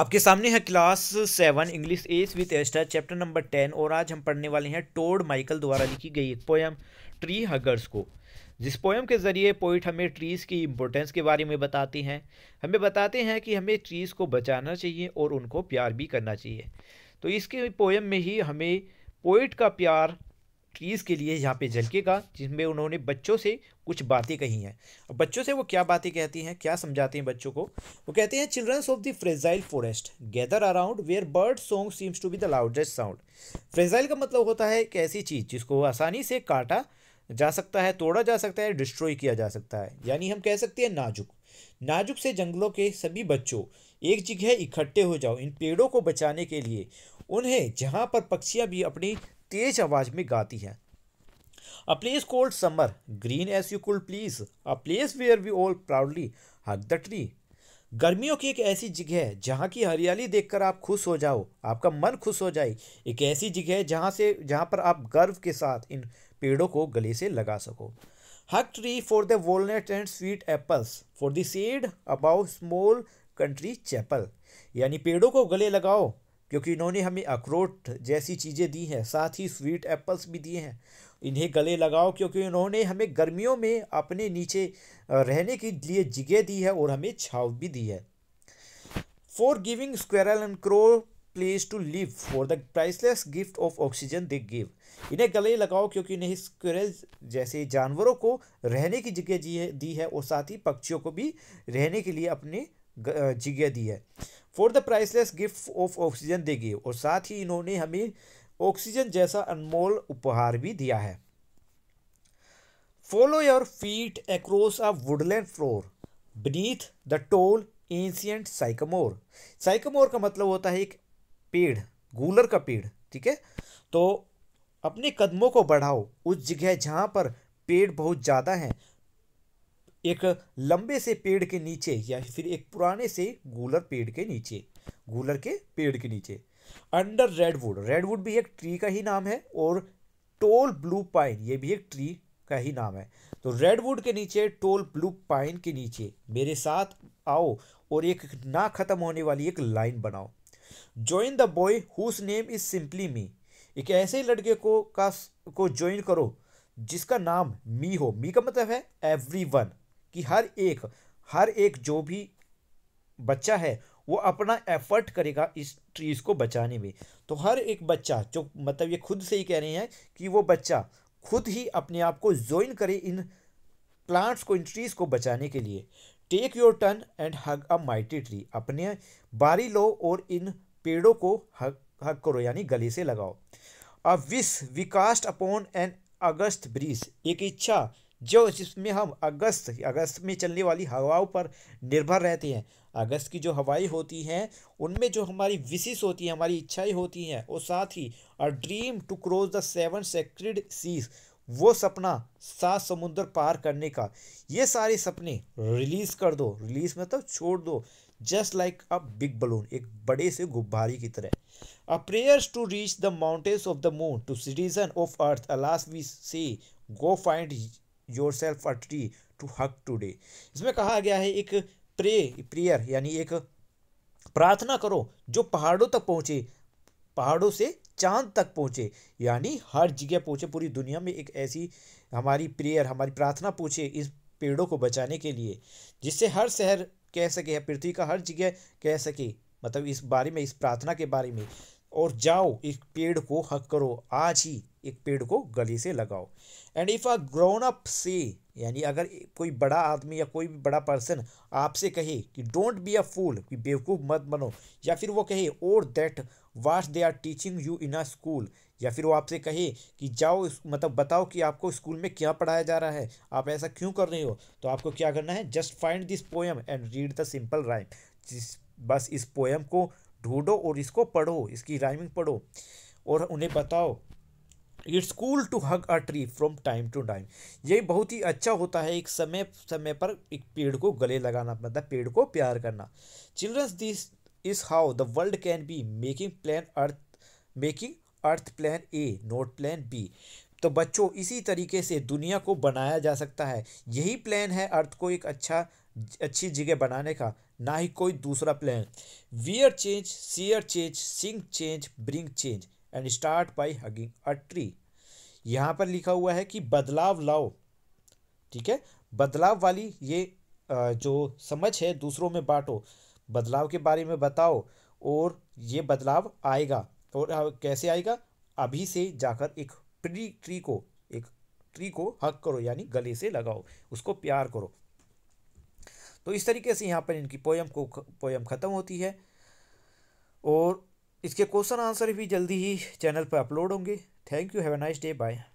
आपके सामने है class seven English as with Esther chapter number ten और आज हम पढ़ने वाले हैं टोड माइकल द्वारा लिखी गई एक ट्री हगर्स को जिस पोएम के ज़रिए पोइट हमें ट्रीज़ की इम्पोर्टेंस के बारे में बताते हैं हमें बताते हैं कि हमें ट्रीज़ को बचाना चाहिए और उनको प्यार भी करना चाहिए तो इसके पोयम में ही हमें पोइट का प्यार ट्रीज़ के लिए यहाँ पे झलकेगा जिसमें उन्होंने बच्चों से कुछ बातें कही हैं और बच्चों से वो क्या बातें कहती हैं क्या समझाते हैं बच्चों को वो कहते हैं childrens of the fragile forest gather around where bird song seems to be the loudest sound fragile का मतलब होता है एक ऐसी चीज़ जिसको आसानी से काटा जा सकता है तोड़ा जा सकता है डिस्ट्रॉय किया जा सकता है यानी हम कह सकते हैं नाजुक नाजुक से जंगलों के सभी बच्चों एक जगह इकट्ठे हो जाओ इन पेड़ों को बचाने के लिए उन्हें जहाँ पर पक्षियाँ भी अपनी तेज आवाज में गाती है a place called summer green as you called please a place where we all proudly hug the tree गर्मियों की एक ऐसी जगह है जहाँ की हरियाली देखकर आप खुश हो जाओ आपका मन खुश हो जाए एक ऐसी जगह है जहाँ से जहाँ पर आप गर्व के साथ इन पेड़ों को गले से लगा सको hug tree for the walnut and sweet apples for the shade above small country chapel यानी पेड़ों को गले लगाओ क्योंकि इन्होंने हमें अखरोट जैसी चीज़ें दी हैं साथ ही स्वीट एप्पल्स भी दिए हैं इन्हें गले लगाओ क्योंकि इन्होंने हमें गर्मियों में अपने नीचे रहने के लिए जगह दी है और हमें छाव भी दी है for giving squirrel and crow place to live for the priceless gift of oxygen they give इन्हें गले लगाओ क्योंकि इन्हें स्क्वेरल जैसे जानवरों को रहने की जगह दी है और साथ ही पक्षियों को भी रहने के लिए अपने जगह दी है for the priceless gift of oxygen they give और साथ ही इन्होंने हमें ऑक्सीजन जैसा अनमोल उपहार भी दिया है follow your feet across a woodland floor beneath the tall ancient sycamore sycamore का मतलब होता है एक पेड़ गूलर का पेड़ ठीक है तो अपने कदमों को बढ़ाओ उस जगह जहाँ पर पेड़ बहुत ज़्यादा हैं एक लंबे से पेड़ के नीचे या फिर एक पुराने से गूलर पेड़ के नीचे गूलर के पेड़ के नीचे अंडर रेडवुड रेडवुड भी एक ट्री का ही नाम है और टोल ब्लू पाइन ये भी एक ट्री का ही नाम है तो रेडवुड के नीचे टोल ब्लू पाइन के नीचे मेरे साथ आओ और एक ना ख़त्म होने वाली एक लाइन बनाओ join the boy whose name is simply me एक ऐसे लड़के को का को ज्वाइन करो जिसका नाम मी हो मी का मतलब है एवरी वन कि हर एक हर एक जो भी बच्चा है वो अपना एफर्ट करेगा इस ट्रीज़ को बचाने में तो हर एक बच्चा जो मतलब ये खुद से ही कह रहे हैं कि वो बच्चा खुद ही अपने आप को ज्वाइन करे इन प्लांट्स को इन ट्रीज़ को बचाने के लिए take your turn and hug a mighty tree अपने बारी लो और इन पेड़ों को हग हग करो यानी गले से लगाओ a wish we cast upon an August breeze एक इच्छा जो जिसमें हम अगस्त अगस्त में चलने वाली हवाओं पर निर्भर रहते हैं अगस्त की जो हवाएं होती हैं उनमें जो हमारी विशिस होती है हमारी इच्छाएं होती हैं और साथ ही a dream to cross the seven sacred seas वो सपना सात समुंदर पार करने का ये सारे सपने रिलीज़ कर दो रिलीज़ मतलब छोड़ दो just like a big balloon एक बड़े से गुब्बारे की तरह a prayers to reach the mountains of the moon to citizen of earth alas we say go find yourself a tree to hug today इसमें कहा गया है एक प्रे प्रेयर यानी एक प्रार्थना करो जो पहाड़ों तक पहुँचे पहाड़ों से चांद तक पहुँचे यानी हर जगह पहुँचे पूरी दुनिया में एक ऐसी हमारी प्रेयर हमारी प्रार्थना पूछे इस पेड़ों को बचाने के लिए जिससे हर शहर कह सके या पृथ्वी का हर जगह कह सके मतलब इस बारे में इस प्रार्थना के बारे में और जाओ इस पेड़ को हक करो आज ही एक पेड़ को गले से लगाओ and if a grown up say यानी अगर कोई बड़ा आदमी या कोई भी बड़ा पर्सन आपसे कहे कि डोंट बी अ फूल कि बेवकूफ़ मत बनो या फिर वो कहे और that what they are teaching you in a school या फिर वो आपसे कहे कि जाओ मतलब बताओ कि आपको स्कूल में क्या पढ़ाया जा रहा है आप ऐसा क्यों कर रहे हो तो आपको क्या करना है just find this poem and read the simple rhyme जिस बस इस पोएम को ढूंढो और इसको पढ़ो इसकी राइमिंग पढ़ो और उन्हें बताओ it's cool to hug a tree from time to time ये बहुत ही अच्छा होता है एक समय समय पर एक पेड़ को गले लगाना मतलब पेड़ को प्यार करना childrens this is how the world can be making plan earth making earth plan A not plan B तो बच्चों इसी तरीके से दुनिया को बनाया जा सकता है यही प्लान है अर्थ को एक अच्छा अच्छी जगह बनाने का ना ही कोई दूसरा plan wear change see change sing change bring change and start by hugging a tree यहाँ पर लिखा हुआ है कि बदलाव लाओ ठीक है बदलाव वाली ये जो समझ है दूसरों में बांटो बदलाव के बारे में बताओ और ये बदलाव आएगा और कैसे आएगा अभी से जाकर एक ट्री ट्री को एक ट्री को हक करो यानी गले से लगाओ उसको प्यार करो तो इस तरीके से यहाँ पर इनकी पोयम को पोयम ख़त्म होती है और इसके क्वेश्चन आंसर भी जल्दी ही चैनल पर अपलोड होंगे thank you have a nice day bye